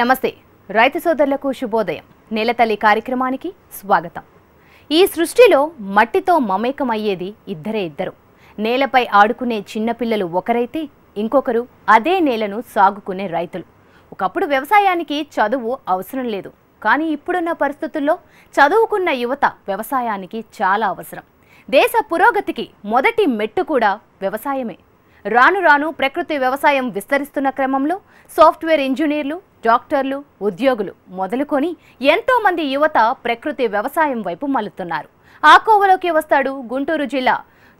నమస్తే రైతు సోదరులకు శుభోదయం నేలతల్లి కార్యక్రమానికి స్వాగతం ఈ సృష్టిలో మట్టితో మమేకమయ్యేది ఇద్దరే ఇద్దరు నేలపై ఆడుకునే చిన్నపిల్లలు ఒకరైతే ఇంకొకరు అదే నేలను సాగుకునే రైతులు ఒకప్పుడు వ్యవసాయానికి చదువు అవసరం లేదు కానీ ఇప్పుడున్న పరిస్థితుల్లో చదువుకున్న యువత వ్యవసాయానికి చాలా అవసరం దేశ పురోగతికి మొదటి మెట్టు కూడా వ్యవసాయమే రాను రాను ప్రకృతి వ్యవసాయం విస్తరిస్తున్న క్రమంలో సాఫ్ట్వేర్ ఇంజనీర్లు డాక్టర్లు ఉద్యోగులు మొదలుకొని ఎంతోమంది యువత ప్రకృతి వ్యవసాయం వైపు మలుతున్నారు ఆ కోవలోకి వస్తాడు గుంటూరు జిల్లా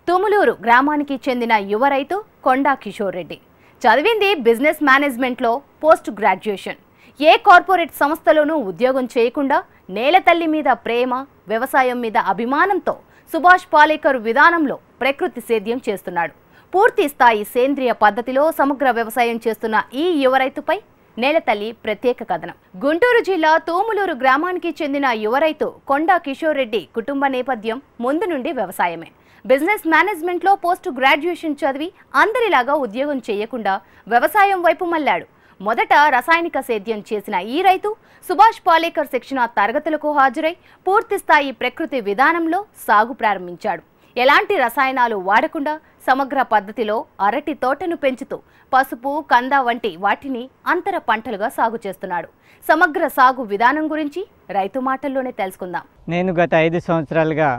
తుములూరు గ్రామానికి చెందిన యువ రైతు కొండా కిషోర్ రెడ్డి చదివింది బిజినెస్ మేనేజ్మెంట్లో పోస్ట్ గ్రాడ్యుయేషన్ ఏ కార్పొరేట్ సంస్థలోనూ ఉద్యోగం చేయకుండా నేలతల్లి మీద ప్రేమ వ్యవసాయం మీద అభిమానంతో సుభాష్ పాలేకర్ విధానంలో ప్రకృతి సేద్యం చేస్తున్నాడు పూర్తి స్థాయి సేంద్రియ పద్ధతిలో సమగ్ర వ్యవసాయం చేస్తున్న ఈ యువ రైతుపై నేలతల్లి ప్రత్యేక కథనం గుంటూరు జిల్లా తోములూరు గ్రామానికి చెందిన యువరైతు కొండా కిషోర్ రెడ్డి కుటుంబ నేపథ్యం ముందు నుండి వ్యవసాయమే బిజినెస్ మేనేజ్మెంట్లో పోస్ట్ గ్రాడ్యుయేషన్ చదివి అందరిలాగా ఉద్యోగం చేయకుండా వ్యవసాయం వైపు మళ్ళాడు మొదట రసాయనిక సేద్యం చేసిన ఈ రైతు సుభాష్ పాలేకర్ శిక్షణ తరగతులకు హాజరై పూర్తిస్థాయి ప్రకృతి విధానంలో సాగు ప్రారంభించాడు ఎలాంటి రసాయనాలు వాడకుండా సమగ్ర పద్ధతిలో అరటి తోటను పెంచుతూ పసుపు కంద వంటి వాటిని అంతర పంటలుగా సాగు చేస్తున్నాడు సమగ్ర సాగు విధానం గురించి రైతు మాటల్లోనే తెలుసుకుందాం నేను గత ఐదు సంవత్సరాలుగా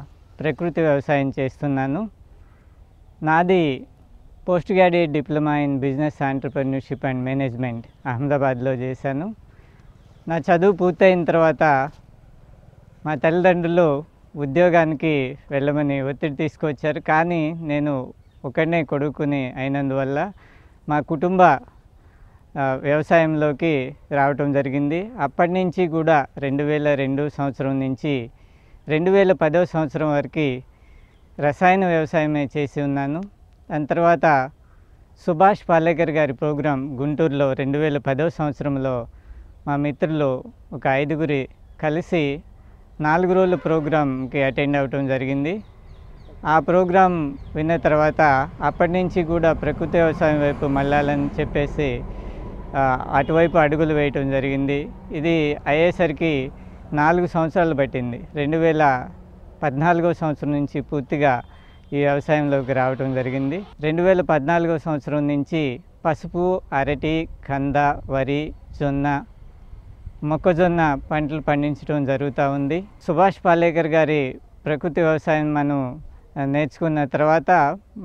ప్రకృతి వ్యవసాయం చేస్తున్నాను నాది post graduate diploma in business entrepreneurship and management అహ్మదాబాద్లో చేశాను నా చదువు పూర్తయిన తర్వాత మా తల్లిదండ్రులు ఉద్యోగానికి వెళ్ళమని ఒత్తిడి తీసుకొచ్చారు కానీ నేను ఒకనే కొడుకుని అయినందువల్ల మా కుటుంబ వ్యవసాయంలోకి రావటం జరిగింది అప్పటి నుంచి కూడా రెండు వేల రెండు సంవత్సరం నుంచి రెండు వేల పదవ సంవత్సరం వరకు రసాయన వ్యవసాయమే చేసి ఉన్నాను దాని తర్వాత సుభాష్ పాలేకర్ గారి ప్రోగ్రాం గుంటూరులో రెండు వేల పదవ సంవత్సరంలో మా మిత్రులు ఒక ఐదుగురి కలిసి నాలుగు రోజుల ప్రోగ్రాంకి అటెండ్ అవ్వటం జరిగింది ఆ ప్రోగ్రాం విన్న తర్వాత అప్పటి నుంచి కూడా ప్రకృతి వ్యవసాయం వైపు మళ్ళాలని చెప్పేసి అటువైపు అడుగులు వేయటం జరిగింది ఇది అయ్యేసరికి నాలుగు సంవత్సరాలు పట్టింది రెండు వేల పద్నాలుగో సంవత్సరం నుంచి పూర్తిగా ఈ వ్యవసాయంలోకి రావటం జరిగింది రెండు వేల పద్నాలుగో సంవత్సరం నుంచి పసుపు అరటి కంద వరి జొన్న మొక్కజొన్న పంటలు పండించడం జరుగుతూ ఉంది సుభాష్ పాలేకర్ గారి ప్రకృతి వ్యవసాయం మనం నేర్చుకున్న తర్వాత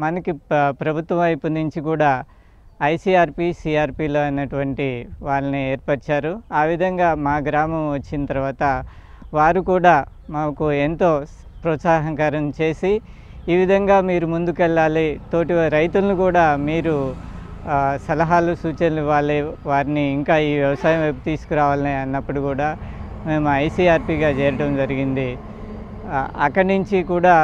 మనకి ప్రభుత్వం వైపు నుంచి కూడా ఐసీఆర్పి సిఆర్పిలో అనేటువంటి వాళ్ళని ఏర్పరిచారు ఆ విధంగా మా గ్రామం వచ్చిన తర్వాత వారు కూడా మాకు ఎంతో ప్రోత్సాహకరం చేసి ఈ విధంగా మీరు ముందుకెళ్ళాలి తోటి రైతులను కూడా మీరు సలహాలు సూచనలు ఇవ్వాలి వారిని ఇంకా ఈ వ్యవసాయం వైపు తీసుకురావాలని అన్నప్పుడు కూడా మేము ఐసీఆర్పిగా చేరడం జరిగింది అక్కడి నుంచి కూడా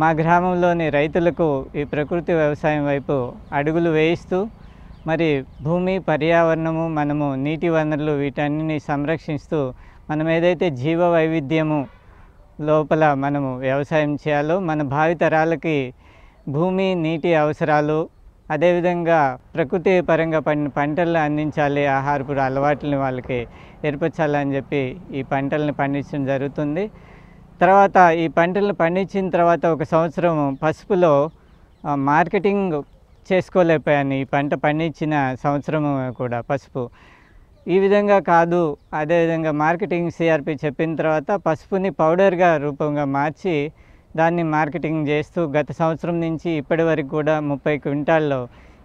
మా గ్రామంలోని రైతులకు ఈ ప్రకృతి వ్యవసాయం వైపు అడుగులు వేయిస్తూ మరి భూమి పర్యావరణము మనము నీటి వనరులు వీటన్నిటిని సంరక్షిస్తూ మనం ఏదైతే జీవ వైవిధ్యము లోపల మనము వ్యవసాయం చేయాలో మన భావితరాలకి భూమి నీటి అవసరాలు అదేవిధంగా ప్రకృతి పరంగా పండిన పంటలను అందించాలి ఆహారపు అలవాట్లని వాళ్ళకి ఏర్పరచాలని చెప్పి ఈ పంటలను పండించడం జరుగుతుంది తర్వాత ఈ పంటలను పండించిన తర్వాత ఒక సంవత్సరం పసుపులో మార్కెటింగ్ చేసుకోలేకపోయాను ఈ పంట పండించిన సంవత్సరం కూడా పసుపు ఈ విధంగా కాదు అదేవిధంగా మార్కెటింగ్ సిఆర్పి చెప్పిన తర్వాత పసుపుని పౌడర్గా రూపంగా మార్చి దాన్ని మార్కెటింగ్ చేస్తూ గత సంవత్సరం నుంచి ఇప్పటి వరకు కూడా ముప్పై క్వింటాల్లో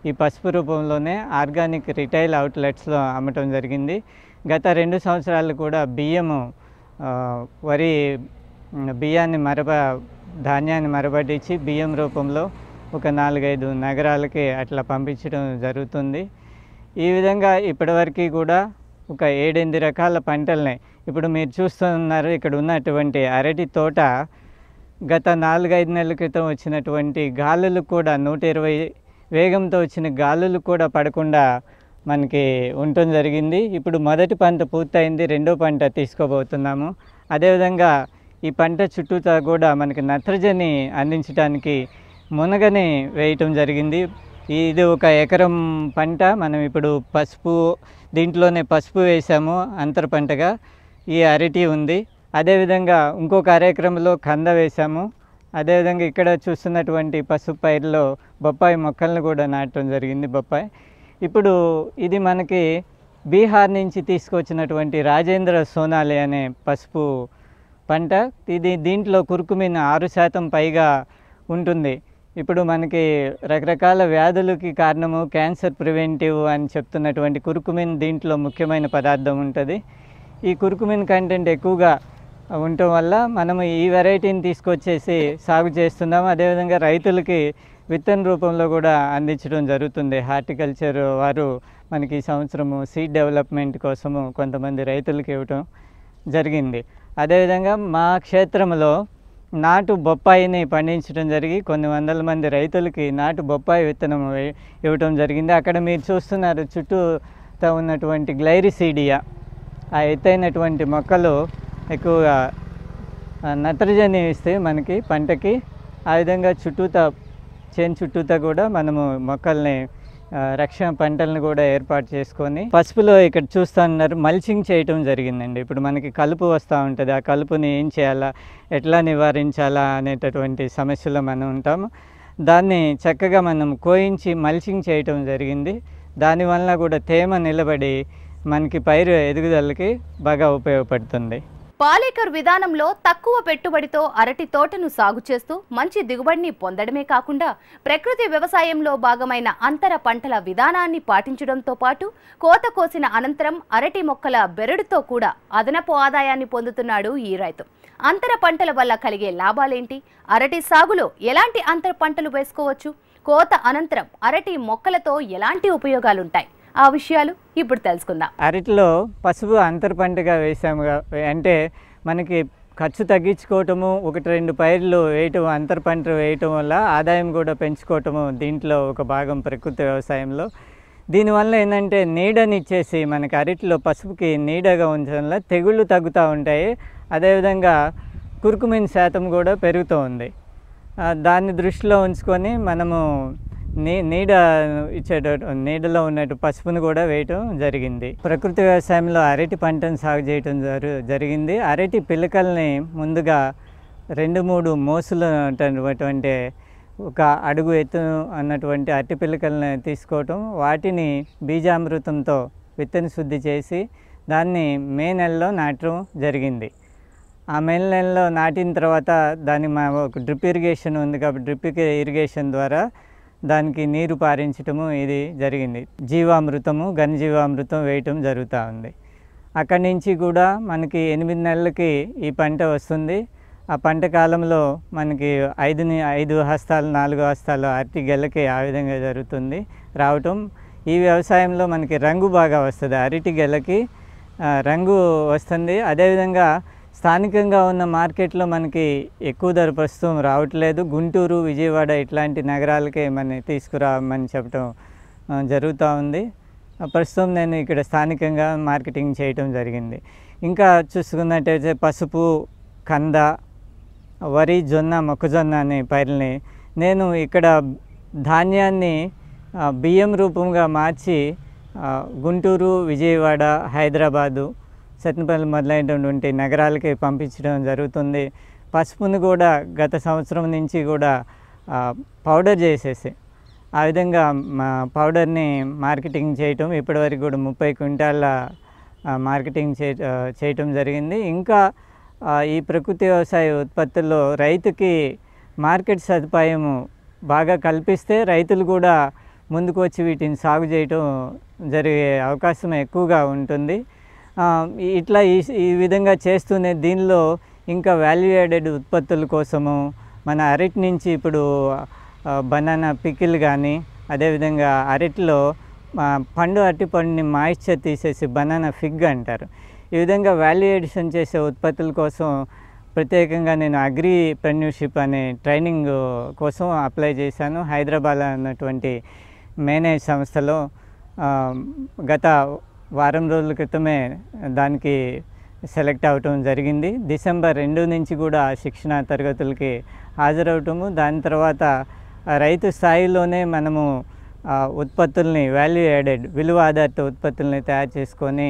ఈ పసుపు రూపంలోనే ఆర్గానిక్ రిటైల్ అవుట్లెట్స్లో అమ్మటం జరిగింది గత రెండు సంవత్సరాలు కూడా బియ్యము వరి బియ్యాన్ని మరబ ధాన్యాన్ని మరబడించి బియ్యం రూపంలో ఒక నాలుగైదు నగరాలకి అట్లా పంపించడం జరుగుతుంది ఈ విధంగా ఇప్పటివరకు కూడా ఒక ఏడెనిమిది రకాల పంటల్ని ఇప్పుడు మీరు చూస్తున్నారు ఇక్కడ ఉన్నటువంటి అరటి తోట గత నాలుగైదు నెలల క్రితం వచ్చినటువంటి గాలులు కూడా నూట ఇరవై వేగంతో వచ్చిన గాలులు కూడా పడకుండా మనకి ఉండటం జరిగింది ఇప్పుడు మొదటి పంట పూర్తయింది రెండో పంట తీసుకోబోతున్నాము అదేవిధంగా ఈ పంట చుట్టూతా కూడా మనకి నత్రజని అందించడానికి మునగని వేయటం జరిగింది ఇది ఒక ఎకరం పంట మనం ఇప్పుడు పసుపు దీంట్లోనే పసుపు వేసాము అంతర పంటగా ఈ అరటి ఉంది అదేవిధంగా ఇంకొక కార్యక్రమంలో కంద వేసాము అదేవిధంగా ఇక్కడ చూస్తున్నటువంటి పసుపు పైర్లో బొప్పాయి మొక్కలను కూడా నాటడం జరిగింది బొప్పాయి ఇప్పుడు ఇది మనకి బీహార్ నుంచి తీసుకొచ్చినటువంటి రాజేంద్ర సోనాలి అనే పసుపు పంట ఇది దీంట్లో కురుకుమిన్ ఆరు శాతం పైగా ఉంటుంది ఇప్పుడు మనకి రకరకాల వ్యాధులకి కారణము క్యాన్సర్ ప్రివెంటివ్ అని చెప్తున్నటువంటి కురుకుమిన్ దీంట్లో ముఖ్యమైన పదార్థం ఉంటుంది ఈ కురుకుమిన్ కంటెంట్ ఎక్కువగా ఉండటం వల్ల మనము ఈ వెరైటీని తీసుకొచ్చేసి సాగు చేస్తున్నాం అదేవిధంగా రైతులకి విత్తన రూపంలో కూడా అందించడం జరుగుతుంది హార్టికల్చర్ వారు మనకి ఈ సంవత్సరము సీడ్ డెవలప్మెంట్ కోసము కొంతమంది రైతులకి ఇవ్వటం జరిగింది అదేవిధంగా మా క్షేత్రంలో నాటు బొప్పాయిని పండించడం జరిగి కొన్ని వందల మంది రైతులకి నాటు బొప్పాయి విత్తనం ఇవ్వటం జరిగింది అక్కడ మీరు చూస్తున్నారు చుట్టూ ఉన్నటువంటి గ్లైరిసీడియా ఆ ఎత్తైనటువంటి మొక్కలు ఎక్కువగా నత్రజని ఇస్తే మనకి పంటకి ఆ విధంగా చుట్టూత చేను చుట్టూత కూడా మనము మొక్కల్ని రక్షణ పంటలను కూడా ఏర్పాటు చేసుకొని పసుపులో ఇక్కడ చూస్తున్నారు మల్చింగ్ చేయటం జరిగిందండి ఇప్పుడు మనకి కలుపు వస్తూ ఉంటుంది ఆ కలుపుని ఏం చేయాలా ఎట్లా నివారించాలా అనేటటువంటి సమస్యలో మనం ఉంటాము దాన్ని చక్కగా మనం కోయించి మల్చింగ్ చేయటం జరిగింది దానివల్ల కూడా తేమ నిలబడి మనకి పైరు ఎదుగుదలకి బాగా ఉపయోగపడుతుంది పాలేకర్ విధానంలో తక్కువ పెట్టుబడితో అరటి తోటను సాగు చేస్తూ మంచి దిగుబడిని పొందడమే కాకుండా ప్రకృతి వ్యవసాయంలో భాగమైన అంతర పంటల విధానాన్ని పాటించడంతో పాటు కోత కోసిన అనంతరం అరటి మొక్కల బెరడుతో కూడా అదనపు ఆదాయాన్ని పొందుతున్నాడు ఈ రైతు అంతర పంటల వల్ల కలిగే లాభాలేంటి అరటి సాగులో ఎలాంటి అంతర పంటలు వేసుకోవచ్చు కోత అనంతరం అరటి మొక్కలతో ఎలాంటి ఉపయోగాలుంటాయి ఆ విషయాలు ఇప్పుడు తెలుసుకుందాం అరటిలో పసుపు అంతర పంటగా వేసాము అంటే మనకి ఖర్చు తగ్గించుకోవటము ఒకటి రెండు పైర్లు వేయటం అంతర పంట వేయటం వల్ల ఆదాయం కూడా పెంచుకోవటము దీంట్లో ఒక భాగం ప్రకృతి వ్యవసాయంలో దీనివల్ల ఏంటంటే నీడనిచ్చేసి మనకి అరటిలో పసుపుకి నీడగా ఉంచడం వల్ల తెగుళ్ళు తగ్గుతూ ఉంటాయి అదేవిధంగా కురుకుమిన్ శాతం కూడా పెరుగుతూ ఉంది దాన్ని దృష్టిలో ఉంచుకొని మనము నీ నీడ ఇచ్చేటట్టు నీడలో ఉన్నట్టు పసుపును కూడా వేయటం జరిగింది ప్రకృతి వ్యవసాయంలో అరటి పంటను సాగు చేయటం జరిగింది అరటి పిలకల్ని ముందుగా రెండు మూడు మోసులు అటువంటి ఒక అడుగు ఎత్తు అన్నటువంటి అరటి పిల్లకల్ని తీసుకోవటం వాటిని బీజామృతంతో విత్తన శుద్ధి చేసి దాన్ని మే నెలలో నాటడం జరిగింది ఆ మే నెలలో నాటిన తర్వాత దాన్ని మా ఒక డ్రిప్ ఇరిగేషన్ ఉంది కాబట్టి డ్రిప్ ఇరిగేషన్ ద్వారా దానికి నీరు పారించటము ఇది జరిగింది జీవామృతము ఘనజీవామృతం వేయటం జరుగుతూ ఉంది అక్కడి నుంచి కూడా మనకి ఎనిమిది నెలలకి ఈ పంట వస్తుంది ఆ పంట కాలంలో మనకి ఐదు ఐదు హస్తాలు నాలుగు హస్తాలు అరటి గెలకి ఆ విధంగా జరుగుతుంది రావటం ఈ వ్యవసాయంలో మనకి రంగు బాగా వస్తుంది అరటి గెలకి రంగు వస్తుంది అదేవిధంగా స్థానికంగా ఉన్న మార్కెట్లో మనకి ఎక్కువ ధర ప్రస్తుతం రావట్లేదు గుంటూరు విజయవాడ ఇట్లాంటి నగరాలకే మన తీసుకురామని చెప్పడం జరుగుతూ ఉంది ప్రస్తుతం నేను ఇక్కడ స్థానికంగా మార్కెటింగ్ చేయటం జరిగింది ఇంకా చూసుకున్నట్టయితే పసుపు కంద వరి జొన్న మొక్కజొన్న అనే పైరుని నేను ఇక్కడ ధాన్యాన్ని బియ్యం రూపంగా మార్చి గుంటూరు విజయవాడ హైదరాబాదు సత్యనపల్లి మొదలైనటువంటి నగరాలకి పంపించడం జరుగుతుంది పసుపును కూడా గత సంవత్సరం నుంచి కూడా పౌడర్ చేసేసి ఆ విధంగా మా పౌడర్ని మార్కెటింగ్ చేయటం ఇప్పటివరకు కూడా ముప్పై క్వింటాల మార్కెటింగ్ చే చేయటం జరిగింది ఇంకా ఈ ప్రకృతి వ్యవసాయ ఉత్పత్తుల్లో రైతుకి మార్కెట్ సదుపాయము బాగా కల్పిస్తే రైతులు కూడా ముందుకు వచ్చి వీటిని సాగు చేయటం జరిగే అవకాశం ఎక్కువగా ఉంటుంది ఇట్లా ఈ ఈ విధంగా చేస్తూనే దీనిలో ఇంకా వాల్యూ యాడెడ్ ఉత్పత్తుల కోసము మన అరటి నుంచి ఇప్పుడు బనానా పికిల్ కానీ అదేవిధంగా అరటిలో పండు అరటి పండుని మాయిశ్చర్ తీసేసి బనానా ఫిగ్ అంటారు ఈ విధంగా వాల్యూ ఎడిషన్ చేసే ఉత్పత్తుల కోసం ప్రత్యేకంగా నేను అగ్రి ప్రెన్యూర్షిప్ అనే ట్రైనింగ్ కోసం అప్లై చేశాను హైదరాబాద్ అన్నటువంటి మేనేజ్ సంస్థలో గత వారం రోజుల క్రితమే దానికి సెలెక్ట్ అవటం జరిగింది డిసెంబర్ రెండు నుంచి కూడా శిక్షణ తరగతులకి హాజరవటము దాని తర్వాత రైతు స్థాయిలోనే మనము ఉత్పత్తుల్ని వాల్యూ యాడెడ్ విలువ ఆధారిత ఉత్పత్తుల్ని తయారు చేసుకొని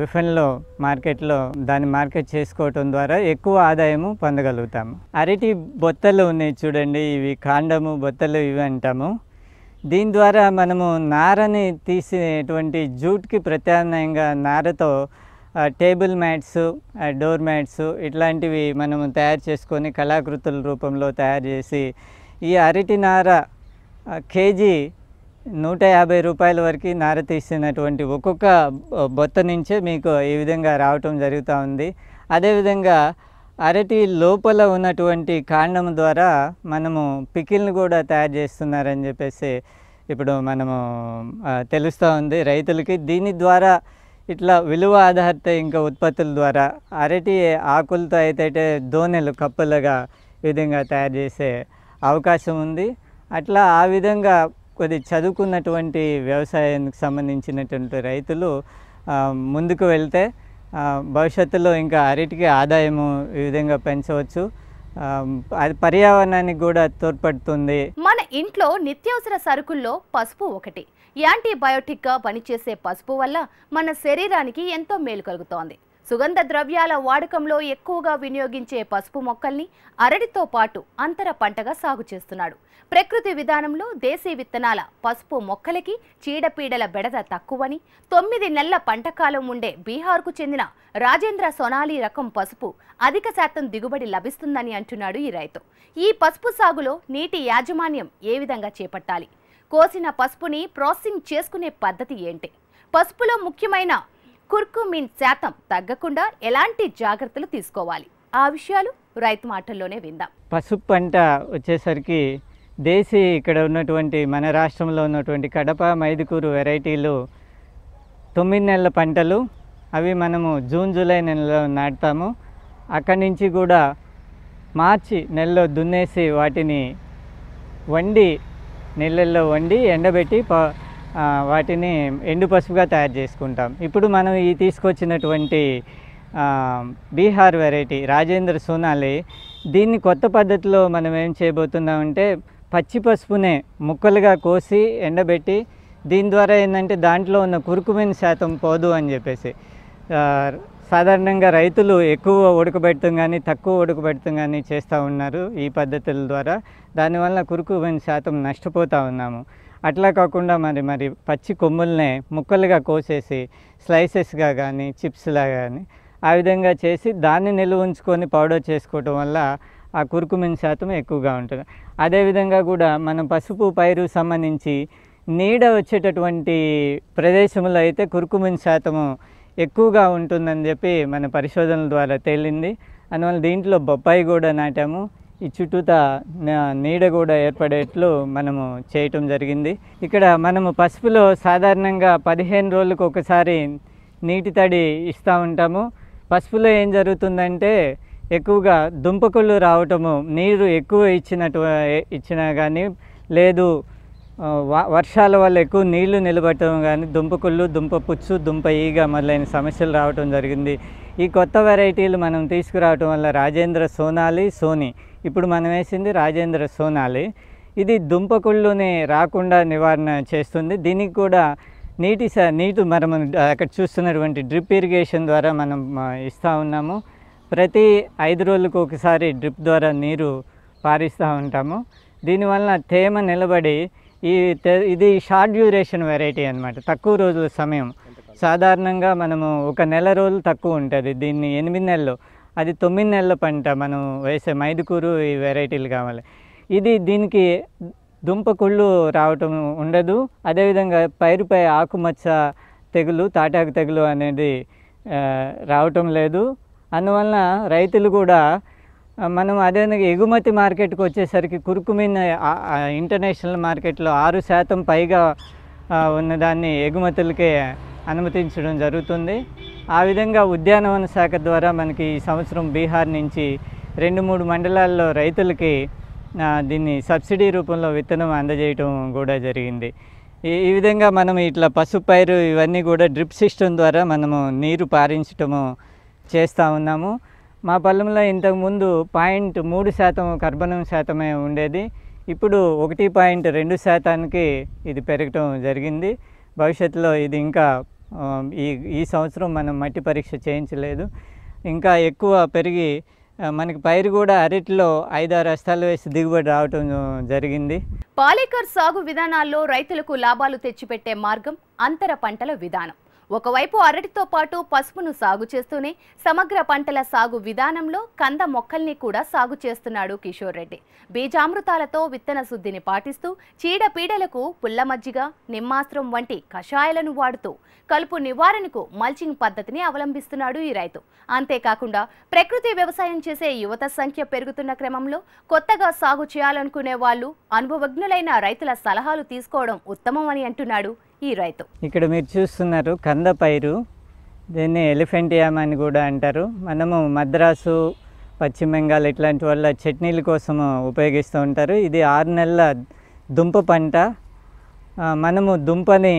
విఫన్లో మార్కెట్లో దాన్ని మార్కెట్ చేసుకోవటం ద్వారా ఎక్కువ ఆదాయము పొందగలుగుతాము అరటి బొత్తలు ఉన్నాయి చూడండి ఇవి కాండము బొత్తలు ఇవి అంటాము దీని ద్వారా మనము నారని తీసినటువంటి జూట్కి ప్రత్యామ్నాయంగా నారతో టేబుల్ మ్యాట్స్ డోర్ మ్యాట్స్ ఇట్లాంటివి మనము తయారు చేసుకొని కళాకృతుల రూపంలో తయారు చేసి ఈ అరటి నార కేజీ నూట యాభై రూపాయల వరకు నార తీసినటువంటి ఒక్కొక్క బొత్త నుంచే మీకు ఈ విధంగా రావటం జరుగుతూ ఉంది అదేవిధంగా అరటి లోపల ఉన్నటువంటి కాండం ద్వారా మనము పికిల్ని కూడా తయారు చేస్తున్నారని చెప్పేసి ఇప్పుడు మనము తెలుస్తూ ఉంది రైతులకి దీని ద్వారా ఇట్లా విలువ ఆధారిత ఇంకా ఉత్పత్తుల ద్వారా అరటి ఆకులతో అయితే దోనెలు కప్పులుగా విధంగా తయారు చేసే అవకాశం ఉంది అట్లా ఆ విధంగా కొద్ది చదువుకున్నటువంటి వ్యవసాయానికి సంబంధించినటువంటి రైతులు ముందుకు వెళ్తే భవిష్యత్తులో ఇంకా అరటికి ఆదాయము ఈ విధంగా పెంచవచ్చు అది పర్యావరణానికి కూడా తోడ్పడుతుంది మన ఇంట్లో నిత్యావసర సరుకుల్లో పసుపు ఒకటి యాంటీబయోటిక్గా పనిచేసే పసుపు వల్ల మన శరీరానికి ఎంతో మేలు కలుగుతోంది సుగంధ ద్రవ్యాల వాడకంలో ఎక్కువగా వినియోగించే పసుపు మొక్కల్ని అరటితో పాటు అంతర పంటగా సాగు చేస్తున్నాడు ప్రకృతి విధానంలో దేశీ విత్తనాల పసుపు మొక్కలకి చీడపీడల బెడద తక్కువని తొమ్మిది నెలల పంటకాలం ఉండే బీహార్కు చెందిన రాజేంద్ర సొనాలి రకం పసుపు అధిక శాతం దిగుబడి లభిస్తుందని అంటున్నాడు ఈ రైతు ఈ పసుపు సాగులో నీటి యాజమాన్యం ఏ విధంగా చేపట్టాలి కోసిన పసుపుని ప్రాసెసింగ్ చేసుకునే పద్ధతి ఏంటి పసుపులో ముఖ్యమైన కుర్కుమిన్ శాతం తగ్గకుండా ఎలాంటి జాగ్రత్తలు తీసుకోవాలి ఆ విషయాలు రైతు మాటల్లోనే విందాం పసుపు పంట వచ్చేసరికి దేశీ ఇక్కడ ఉన్నటువంటి మన రాష్ట్రంలో ఉన్నటువంటి కడప మైదుకూరు వెరైటీలు తొమ్మిది నెలల పంటలు అవి మనము జూన్ జూలై నెలలో నాటుతాము అక్కడి నుంచి కూడా మార్చి నెలలో దున్నేసి వాటిని వండి నీళ్ళల్లో వండి ఎండబెట్టి వాటిని ఎండు పసుపుగా తయారు చేసుకుంటాం ఇప్పుడు మనం ఈ తీసుకొచ్చినటువంటి బీహార్ వెరైటీ రాజేంద్ర సోనాలి దీన్ని కొత్త పద్ధతిలో మనం ఏం చేయబోతున్నామంటే పచ్చి పసుపునే ముక్కలుగా కోసి ఎండబెట్టి దీని ద్వారా ఏంటంటే దాంట్లో ఉన్న కురుకుమైన శాతం పోదు అని చెప్పేసి సాధారణంగా రైతులు ఎక్కువ ఉడకబెడతాం కానీ తక్కువ ఉడకబెడతాం కానీ చేస్తూ ఉన్నారు ఈ పద్ధతుల ద్వారా దానివల్ల కురుకుమైన శాతం నష్టపోతూ ఉన్నాము అట్లా కాకుండా మరి మరి పచ్చి కొమ్ముల్నే ముక్కలుగా కోసేసి స్లైసెస్గా కానీ చిప్స్లా కానీ ఆ విధంగా చేసి దాన్ని నిల్వ ఉంచుకొని పౌడర్ చేసుకోవటం వల్ల ఆ కురుకుమిన్ శాతం ఎక్కువగా ఉంటుంది అదేవిధంగా కూడా మనం పసుపు పైరు సంబంధించి నీడ వచ్చేటటువంటి ప్రదేశంలో అయితే కురుకుమిన్ శాతము ఎక్కువగా ఉంటుందని చెప్పి మన పరిశోధనల ద్వారా తేలింది అందువల్ల దీంట్లో బొప్పాయి కూడా నాటాము ఈ చుట్టూత నీడ కూడా ఏర్పడేట్లు మనము చేయటం జరిగింది ఇక్కడ మనము పసుపులో సాధారణంగా పదిహేను రోజులకు ఒకసారి నీటి తడి ఇస్తూ ఉంటాము పసుపులో ఏం జరుగుతుందంటే ఎక్కువగా దుంపకుళ్ళు రావటము నీరు ఎక్కువ ఇచ్చినట్టు ఇచ్చినా కానీ లేదు వర్షాల వల్ల ఎక్కువ నీళ్లు నిలబడటం కానీ దుంపకుళ్ళు దుంప పుచ్చు దుంప ఈగ మొదలైన సమస్యలు రావటం జరిగింది ఈ కొత్త వెరైటీలు మనం తీసుకురావటం వల్ల రాజేంద్ర సోనాలి సోనీ ఇప్పుడు మనం వేసింది రాజేంద్ర సోనాలి ఇది దుంపకుళ్ళుని రాకుండా నివారణ చేస్తుంది దీనికి కూడా నీటి స నీటి మనం అక్కడ చూస్తున్నటువంటి డ్రిప్ ఇరిగేషన్ ద్వారా మనం ఇస్తూ ఉన్నాము ప్రతి ఐదు రోజులకు ఒకసారి డ్రిప్ ద్వారా నీరు పారిస్తూ ఉంటాము దీనివల్ల తేమ నిలబడి ఈ ఇది షార్ట్ డ్యూరేషన్ వెరైటీ అనమాట తక్కువ రోజుల సమయం సాధారణంగా మనము ఒక నెల రోజులు తక్కువ ఉంటుంది దీన్ని ఎనిమిది నెలలు అది తొమ్మిది నెలల పంట మనం వేసే మైదుకూరు ఈ వెరైటీలు కావాలి ఇది దీనికి దుంపకుళ్ళు రావటం ఉండదు అదేవిధంగా పైరుపై ఆకుమచ్చ తెగులు తాటాకు తెగులు అనేది రావటం లేదు అందువలన రైతులు కూడా మనం అదేవిధంగా ఎగుమతి మార్కెట్కి వచ్చేసరికి కురుకుమీన్ ఇంటర్నేషనల్ మార్కెట్లో ఆరు శాతం పైగా ఉన్నదాన్ని ఎగుమతులకే అనుమతించడం జరుగుతుంది ఆ విధంగా ఉద్యానవన శాఖ ద్వారా మనకి ఈ సంవత్సరం బీహార్ నుంచి రెండు మూడు మండలాల్లో రైతులకి దీన్ని సబ్సిడీ రూపంలో విత్తనం అందజేయటం కూడా జరిగింది ఈ విధంగా మనం ఇట్లా పసుపైరు ఇవన్నీ కూడా డ్రిప్ సిస్టమ్ ద్వారా మనము నీరు పారించటము చేస్తూ ఉన్నాము మా పొలంలో ఇంతకుముందు పాయింట్ మూడు శాతం కర్బనం శాతమే ఉండేది ఇప్పుడు ఒకటి పాయింట్ రెండు శాతానికి ఇది పెరగటం జరిగింది భవిష్యత్తులో ఇది ఇంకా ఈ ఈ సంవత్సరం మనం మట్టి పరీక్ష చేయించలేదు ఇంకా ఎక్కువ పెరిగి మనకి పైరు కూడా అరటిలో ఐదారు అస్తాలు వేసి దిగుబడి రావటం జరిగింది పాలేకర్ సాగు విధానాల్లో రైతులకు లాభాలు తెచ్చిపెట్టే మార్గం అంతర పంటల విధానం ఒకవైపు అరటితో పాటు పసుపును సాగు చేస్తూనే సమగ్ర పంటల సాగు విధానంలో కంద మొక్కల్ని కూడా సాగు చేస్తున్నాడు కిషోర్ రెడ్డి బీజామృతాలతో విత్తన శుద్ధిని పాటిస్తూ చీడపీడలకు పుల్ల మజ్జిగ నిమ్మాస్త్రం వంటి కషాయాలను వాడుతూ కలుపు నివారణకు మల్చింగ్ పద్ధతిని అవలంబిస్తున్నాడు ఈ రైతు అంతేకాకుండా ప్రకృతి వ్యవసాయం చేసే యువత సంఖ్య పెరుగుతున్న క్రమంలో కొత్తగా సాగు చేయాలనుకునే వాళ్ళు అనుభవజ్ఞులైన రైతుల సలహాలు తీసుకోవడం ఉత్తమం అని అంటున్నాడు ఈ రైతు ఇక్కడ మీరు చూస్తున్నారు కంద పైరు దీన్ని ఎలిఫెంట్ యామ్ అని కూడా అంటారు మనము మద్రాసు పశ్చిమ బెంగాల్ ఇట్లాంటి వాళ్ళ చట్నీల కోసం ఉపయోగిస్తూ ఉంటారు ఇది ఆరు నెలల దుంప పంట మనము దుంపని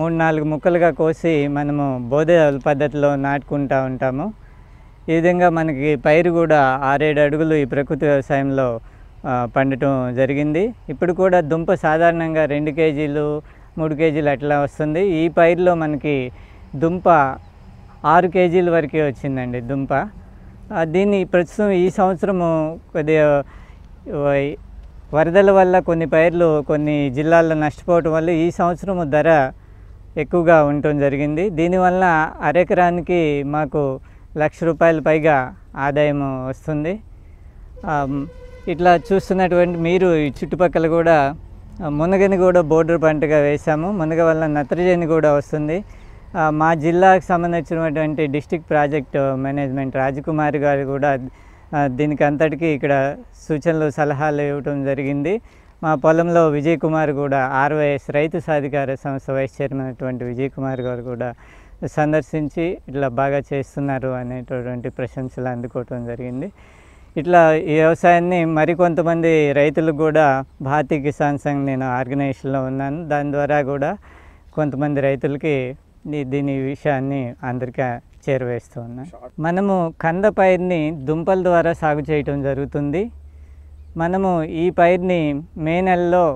మూడు నాలుగు ముక్కలుగా కోసి మనము బోధ పద్ధతిలో నాటుకుంటూ ఉంటాము ఈ విధంగా మనకి పైరు కూడా ఆరేడు అడుగులు ఈ ప్రకృతి వ్యవసాయంలో పండటం జరిగింది ఇప్పుడు కూడా దుంప సాధారణంగా రెండు కేజీలు మూడు కేజీలు అట్లా వస్తుంది ఈ పైరులో మనకి దుంప ఆరు కేజీల వరకే వచ్చిందండి దుంప దీన్ని ప్రస్తుతం ఈ సంవత్సరము కొద్దిగా వరదల వల్ల కొన్ని పైర్లు కొన్ని జిల్లాల్లో నష్టపోవటం వల్ల ఈ సంవత్సరము ధర ఎక్కువగా ఉండటం జరిగింది దీనివల్ల అరెకరానికి మాకు లక్ష రూపాయల పైగా ఆదాయము వస్తుంది ఇట్లా చూస్తున్నటువంటి మీరు ఈ చుట్టుపక్కల కూడా మునగని కూడా బోర్డర్ పంటగా వేసాము మునగ వల్ల నత్రజని కూడా వస్తుంది మా జిల్లాకు సంబంధించినటువంటి డిస్టిక్ ప్రాజెక్ట్ మేనేజ్మెంట్ రాజకుమారి గారు కూడా దీనికి అంతటికీ ఇక్కడ సూచనలు సలహాలు ఇవ్వటం జరిగింది మా పొలంలో విజయ్ కుమార్ కూడా ఆర్వైఎస్ రైతు సాధికార సంస్థ వైస్ చైర్మన్ అటువంటి విజయ్ కుమార్ గారు కూడా సందర్శించి ఇట్లా బాగా చేస్తున్నారు అనేటటువంటి ప్రశంసలు అందుకోవటం జరిగింది ఇట్లా ఈ వ్యవసాయాన్ని మరికొంతమంది రైతులు కూడా భారతీ కిసాన్ సంఘ్ నేను ఆర్గనైజేషన్లో ఉన్నాను దాని ద్వారా కూడా కొంతమంది రైతులకి దీని విషయాన్ని అందరికీ చేరవేస్తూ ఉన్నాను మనము కంద పైరుని దుంపల ద్వారా సాగు చేయటం జరుగుతుంది మనము ఈ పైరుని మే నెలలో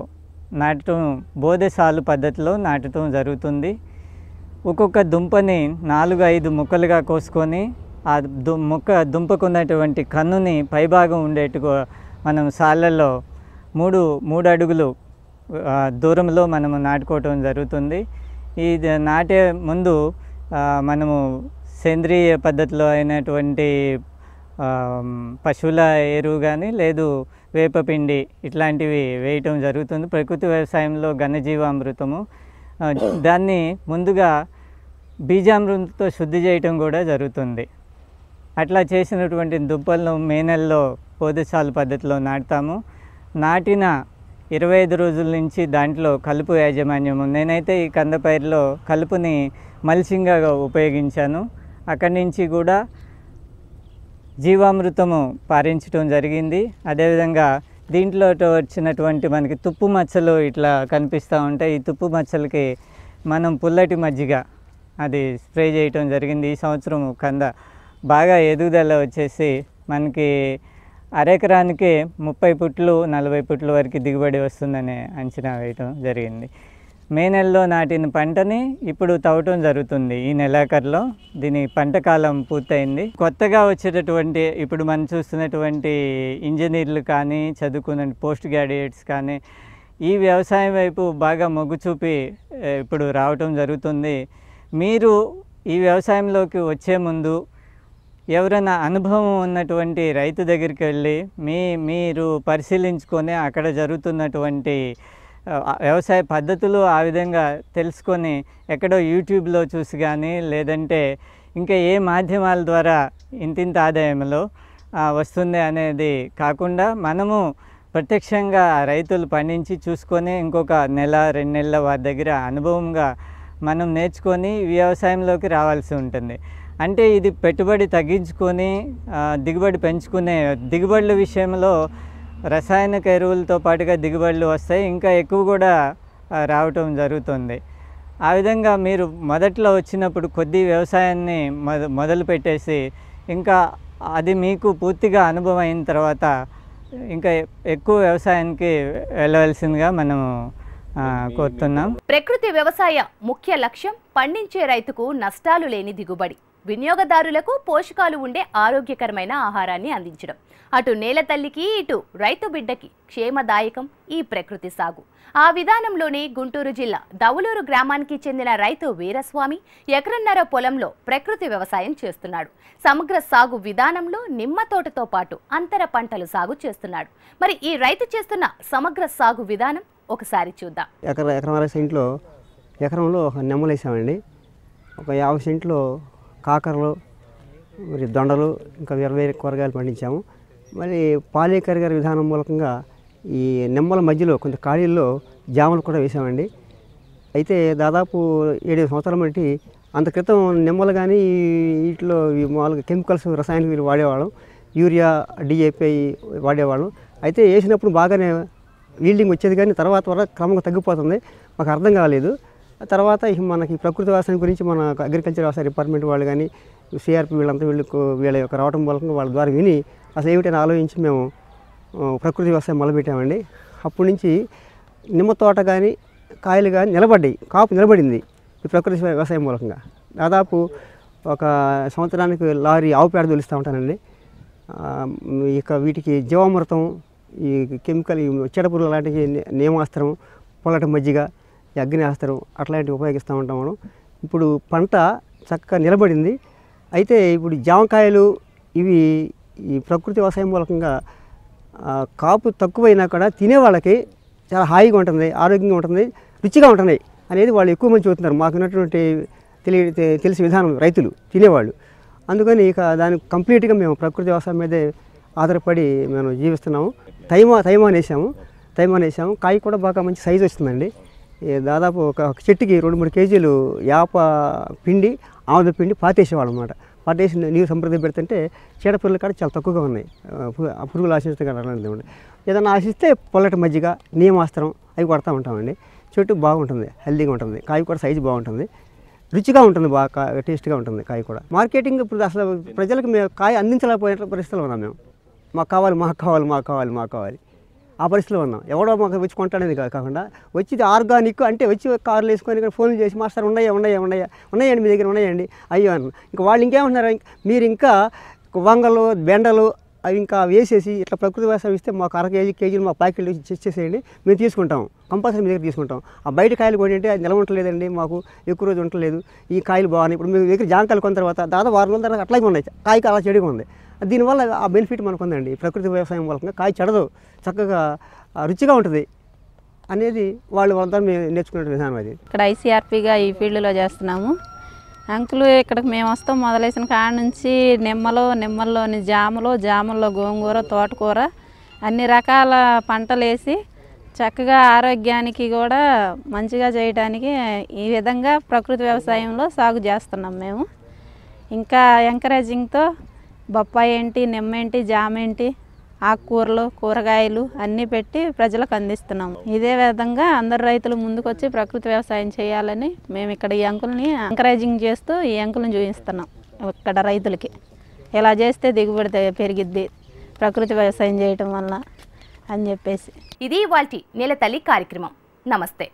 నాటడం బోధసాలు పద్ధతిలో నాటడం జరుగుతుంది ఒక్కొక్క దుంపని నాలుగు ఐదు ముక్కలుగా కోసుకొని ఆ దు మొక్క దుంపకున్నటువంటి కన్నుని పైభాగం ఉండేటు మనం సాళ్ళల్లో మూడు మూడు అడుగులు దూరంలో మనము నాటుకోవటం జరుగుతుంది ఈ నాటే ముందు మనము సేంద్రియ పద్ధతిలో అయినటువంటి పశువుల ఎరువు కానీ లేదు వేపపిండి ఇట్లాంటివి వేయటం జరుగుతుంది ప్రకృతి వ్యవసాయంలో ఘనజీవామృతము దాన్ని ముందుగా బీజామృతంతో శుద్ధి చేయటం కూడా జరుగుతుంది అట్లా చేసినటువంటి దుబ్బలను మే నెలలో పోదశాల పద్ధతిలో నాటుతాము నాటిన ఇరవై ఐదు రోజుల నుంచి దాంట్లో కలుపు యాజమాన్యం నేనైతే ఈ కందపైరులో కలుపుని మల్చింగా ఉపయోగించాను అక్కడి నుంచి కూడా జీవామృతము పారించడం జరిగింది అదేవిధంగా దీంట్లో వచ్చినటువంటి మనకి తుప్పు మచ్చలు ఇట్లా కనిపిస్తూ ఉంటాయి ఈ తుప్పు మచ్చలకి మనం పుల్లటి మజ్జిగ అది స్ప్రే చేయటం జరిగింది ఈ సంవత్సరం కంద బాగా ఎదుగుదల వచ్చేసి మనకి అరెకరానికి ముప్పై పుట్లు నలభై పుట్ల వరకు దిగుబడి వస్తుందనే అంచనా వేయటం జరిగింది మే నెలలో నాటిన పంటని ఇప్పుడు తవ్వటం జరుగుతుంది ఈ నెలాఖరులో దీని పంట కాలం పూర్తయింది కొత్తగా వచ్చేటటువంటి ఇప్పుడు మనం చూస్తున్నటువంటి ఇంజనీర్లు కానీ చదువుకున్న పోస్ట్ గ్రాడ్యుయేట్స్ కానీ ఈ వ్యవసాయం వైపు బాగా మొగ్గు చూపి ఇప్పుడు రావటం జరుగుతుంది మీరు ఈ వ్యవసాయంలోకి వచ్చే ముందు ఎవరైనా అనుభవం ఉన్నటువంటి రైతు దగ్గరికి వెళ్ళి మీ మీరు పరిశీలించుకొని అక్కడ జరుగుతున్నటువంటి వ్యవసాయ పద్ధతులు ఆ విధంగా తెలుసుకొని ఎక్కడో యూట్యూబ్లో చూసి కానీ లేదంటే ఇంకా ఏ మాధ్యమాల ద్వారా ఇంతింత ఆదాయంలో వస్తుంది అనేది కాకుండా మనము ప్రత్యక్షంగా రైతులు పండించి చూసుకొని ఇంకొక నెల రెండు నెలల వారి దగ్గర అనుభవంగా మనం నేర్చుకొని వ్యవసాయంలోకి రావాల్సి ఉంటుంది అంటే ఇది పెట్టుబడి తగ్గించుకొని దిగుబడి పెంచుకునే దిగుబడుల విషయంలో రసాయనిక ఎరువులతో పాటుగా దిగుబడులు వస్తాయి ఇంకా ఎక్కువ కూడా రావటం జరుగుతుంది ఆ విధంగా మీరు మొదట్లో వచ్చినప్పుడు కొద్ది వ్యవసాయాన్ని మొదలు పెట్టేసి ఇంకా అది మీకు పూర్తిగా అనుభవం అయిన తర్వాత ఇంకా ఎక్కువ వ్యవసాయానికి వెళ్ళవలసిందిగా మనము కోరుతున్నాం ప్రకృతి వ్యవసాయ ముఖ్య లక్ష్యం పండించే రైతుకు నష్టాలు లేని దిగుబడి వినియోగదారులకు పోషకాలు ఉండే ఆరోగ్యకరమైన ఆహారాన్ని అందించడం అటు నేల తల్లికి ఇటు రైతు బిడ్డకి క్షేమదాయకం ఈ ప్రకృతి సాగు ఆ విధానంలోనే గుంటూరు జిల్లా దవులూరు గ్రామానికి చెందిన రైతు వీరస్వామి ఎకరన్నర పొలంలో ప్రకృతి వ్యవసాయం చేస్తున్నాడు సమగ్ర సాగు విధానంలో నిమ్మ తోటతో పాటు అంతర పంటలు సాగు చేస్తున్నాడు మరి ఈ రైతు చేస్తున్న సమగ్ర సాగు విధానం ఒకసారి చూద్దాం ఎకరం ఎకరంలో ఒక ఒక యాభై సెంట్లో కాకరలు మరి దొండలు ఇంకా వేరే వేరే కూరగాయలు పండించాము మరి పాలేకరిగారి విధానం మూలకంగా ఈ నిమ్మల మధ్యలో కొంత ఖాళీల్లో జామలు కూడా వేసామండి అయితే దాదాపు ఏడు సంవత్సరాల బట్టి అంత క్రితం నిమ్మలు కానీ వీటిలో మామూలుగా కెమికల్స్ రసాయనాలు వీళ్ళు వాడేవాళ్ళం యూరియా డిఏపీ వాడేవాళ్ళం అయితే వేసినప్పుడు బాగానే ఈల్డింగ్ వచ్చేది కానీ తర్వాత వరకు క్రమంగా తగ్గిపోతుంది మాకు అర్థం కాలేదు తర్వాత మనకి ప్రకృతి వ్యవసాయం గురించి మన అగ్రికల్చర్ వ్యవసాయ డిపార్ట్మెంట్ వాళ్ళు కానీ సిఆర్పి వీళ్ళంతా వీళ్ళు వీళ్ళ యొక్క రావటం మూలంగా వాళ్ళ ద్వారా విని అసలు ఏమిటని ఆలోచించి మేము ప్రకృతి వ్యవసాయం మొదలుపెట్టామండి అప్పటి నుంచి నిమ్మ తోట కానీ కాయలు కానీ నిలబడ్డాయి కాపు నిలబడింది ఈ ప్రకృతి వ్యవసాయం మూలంగా దాదాపు ఒక సంవత్సరానికి లారీ ఆవు పేడ తొలిస్తూ ఉంటానండి ఇక వీటికి జీవామృతం ఈ కెమికల్ చీడపురుగు లాంటివి నియమాస్త్రం పొలట మజ్జిగ ఈ అగ్ని ఆస్తరం అట్లాంటివి ఉపయోగిస్తూ ఉంటాం మనం ఇప్పుడు పంట చక్కగా నిలబడింది అయితే ఇప్పుడు జామకాయలు ఇవి ఈ ప్రకృతి వ్యవసాయం మూలకంగా కాపు తక్కువైనా కూడా తినే వాళ్ళకి చాలా హాయిగా ఉంటుంది ఆరోగ్యంగా ఉంటుంది రుచిగా ఉంటుంది అనేది వాళ్ళు ఎక్కువ మంది చూస్తున్నారు మాకున్నటువంటి తెలియ తెలిసిన విధానం రైతులు తినేవాళ్ళు అందుకని ఇక దానికి కంప్లీట్గా మేము ప్రకృతి వ్యవసాయం మీదే ఆధారపడి మేము జీవిస్తున్నాము తైమా తైమా అనేసాము తైమా వేసాము కాయ కూడా బాగా మంచి సైజు వస్తుందండి దాదాపు ఒక చెట్టుకి రెండు మూడు కేజీలు యాప పిండి ఆముద పిండి పాతేసేవాళ్ళు అనమాట పాతేసిన నీరు సంప్రదాయం పెడుతుంటే చీడపురుగులు కాడ చాలా తక్కువగా ఉన్నాయి పురుగులు ఆశిస్తే ఏదైనా ఆశిస్తే పొల్లటి మజ్జిగ నియమాస్త్రం అవి కొడతా ఉంటామండి చెట్టు బాగుంటుంది హెల్దీగా ఉంటుంది కాయ కూడా సైజు బాగుంటుంది రుచిగా ఉంటుంది బాగా టేస్ట్గా ఉంటుంది కాయ కూడా మార్కెటింగ్ ఇప్పుడు అసలు ప్రజలకు మేము కాయ అందించలేకపోయిన పరిస్థితులు ఉన్నాం మేము మాకు కావాలి మాకు కావాలి మాకు కావాలి మాకు కావాలి ఆ పరిస్థితిలో ఉన్నాం ఎవడో మాకు వచ్చి కొంటాడేది కాకుండా వచ్చి ఆర్గానిక్ అంటే వచ్చి కార్లు వేసుకొని ఇక్కడ ఫోన్లు చేసి మాస్టర్ ఉన్నాయా ఉన్నాయా ఉన్నాయా ఉన్నాయండి మీ దగ్గర ఉన్నాయండి అయ్యో అన్న ఇంకా వాళ్ళు ఇంకేమంటున్నారు మీరు ఇంకా వంగలు బెండలు అవి ఇంకా వేసేసి ఇట్లా ప్రకృతి వ్యవసాయం ఇస్తే మాకు అర కేజీ కేజీలు మా ప్యాకెట్లు చేసేయండి మేము తీసుకుంటాం కంపల్సరీ మీ దగ్గర తీసుకుంటాం ఆ బయట కాయలు కొన్ని అది నిలవ ఉండలేదండి మాకు ఎక్కువ రోజు ఉండలేదు ఈ కాయలు బాగున్నాయి ఇప్పుడు మీ దగ్గర జాంకాయలు కొన్న తర్వాత దాదాపు వారం రోజుల తర్వాత అట్లాగే ఉన్నాయి కాయకు అలా చెడుగా ఉంది దీనివల్ల ఆ బెనిఫిట్ మనకు ఉందండి ప్రకృతి వ్యవసాయం మూలకంగా కాయ చెడదు చక్కగా రుచిగా ఉంటుంది అనేది వాళ్ళు వాళ్ళ మేము నేర్చుకునే విధానం అది ఇక్కడ ఐసీఆర్పీగా ఈ ఫీల్డ్లో చేస్తున్నాము అంకులు ఇక్కడికి మేము వస్తాం మొదలైసిన కాడ నుంచి నిమ్మలు నిమ్మల్లోని జామలు జాముల్లో గోంగూర తోటకూర అన్ని రకాల పంటలు వేసి చక్కగా ఆరోగ్యానికి కూడా మంచిగా చేయడానికి ఈ విధంగా ప్రకృతి వ్యవసాయంలో సాగు చేస్తున్నాం మేము ఇంకా ఎంకరేజింగ్తో బొప్పాయి ఏంటి నిమ్మ ఏంటి జామ ఏంటి ఆకుకూరలు కూరగాయలు అన్నీ పెట్టి ప్రజలకు అందిస్తున్నాము ఇదే విధంగా అందరు రైతులు ముందుకొచ్చి ప్రకృతి వ్యవసాయం చేయాలని మేము ఇక్కడ ఈ అంకుల్ని ఎంకరేజింగ్ చేస్తూ ఈ అంకుల్ని చూపిస్తున్నాం ఇక్కడ రైతులకి ఇలా చేస్తే దిగుబడి పెరిగిద్ది ప్రకృతి వ్యవసాయం చేయటం వల్ల అని చెప్పేసి ఇది వాళ్ళ నెల తల్లి కార్యక్రమం నమస్తే